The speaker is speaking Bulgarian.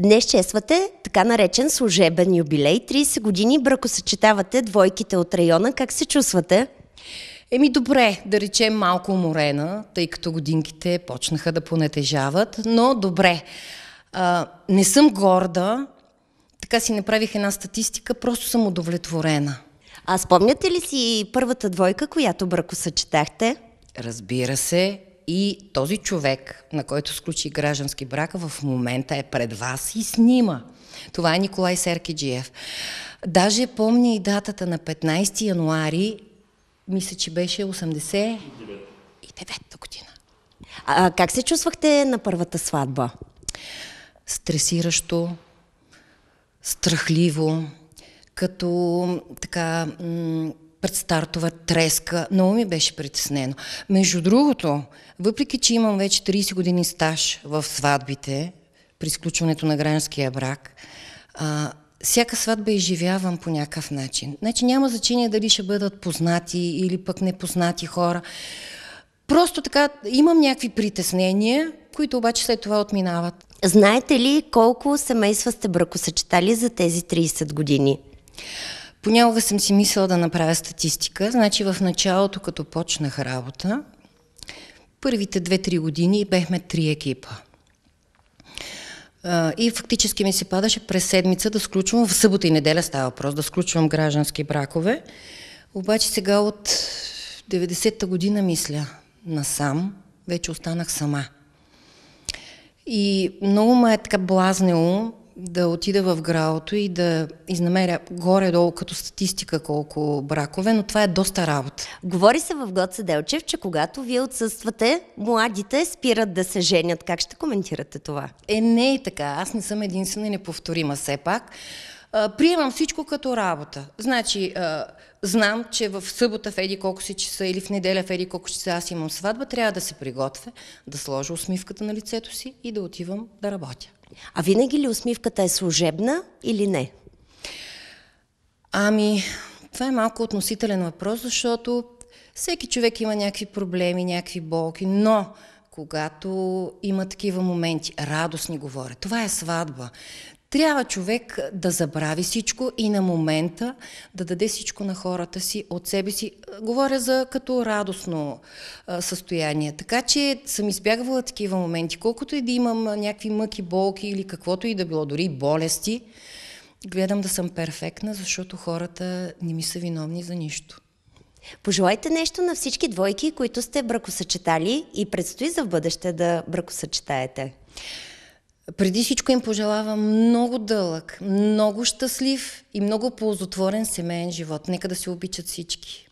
Днес чествате така наречен служебен юбилей. 30 години бракосъчетавате двойките от района. Как се чувствате? Еми добре, да речем малко уморена, тъй като годинките почнаха да понатежават, но добре. А, не съм горда, така си направих една статистика, просто съм удовлетворена. А спомняте ли си първата двойка, която бракосъчетахте? Разбира се, и този човек, на който сключи граждански брак, в момента е пред вас и снима. Това е Николай Серкиджиев. Даже помня и датата на 15 януари, мисля, че беше 89 година. А как се чувствахте на първата сватба? Стресиращо, страхливо, като така предстартова треска. Много ми беше притеснено. Между другото, въпреки, че имам вече 30 години стаж в сватбите, при изключването на гражданския брак, а, всяка сватба изживявам по някакъв начин. Значи няма значение дали ще бъдат познати или пък непознати хора. Просто така имам някакви притеснения, които обаче след това отминават. Знаете ли колко семейства сте бракосъчетали за тези 30 години? Понякога съм си мислила да направя статистика. Значи в началото, като почнах работа, първите 2-3 години бехме три екипа. И фактически ми се падаше през седмица да сключвам, в събота и неделя става въпрос, да сключвам граждански бракове. Обаче сега от 90-та година мисля насам, вече останах сама. И много ме е така блазнело, да отида в гралото и да изнамеря горе-долу като статистика колко бракове, но това е доста работа. Говори се в Год Седелчев, че когато вие отсъствате, младите спират да се женят. Как ще коментирате това? Е, не е така. Аз не съм единствена и неповторима все пак. А, приемам всичко като работа. Значи, а, знам, че в събота в еди колко си часа или в неделя в еди колко часа аз имам сватба, трябва да се приготвя, да сложа усмивката на лицето си и да отивам да работя. А винаги ли усмивката е служебна или не? Ами, това е малко относителен въпрос, защото всеки човек има някакви проблеми, някакви болки, но когато има такива моменти, радостни говоря, това е сватба, трябва човек да забрави всичко и на момента да даде всичко на хората си, от себе си. Говоря за като радостно а, състояние. Така че съм избягвала такива моменти. Колкото и да имам някакви мъки, болки или каквото и да било, дори болести, гледам да съм перфектна, защото хората не ми са виновни за нищо. Пожелайте нещо на всички двойки, които сте бракосъчетали и предстои за в бъдеще да бракосъчетаете. Преди всичко им пожелавам много дълъг, много щастлив и много ползотворен семейен живот. Нека да се обичат всички.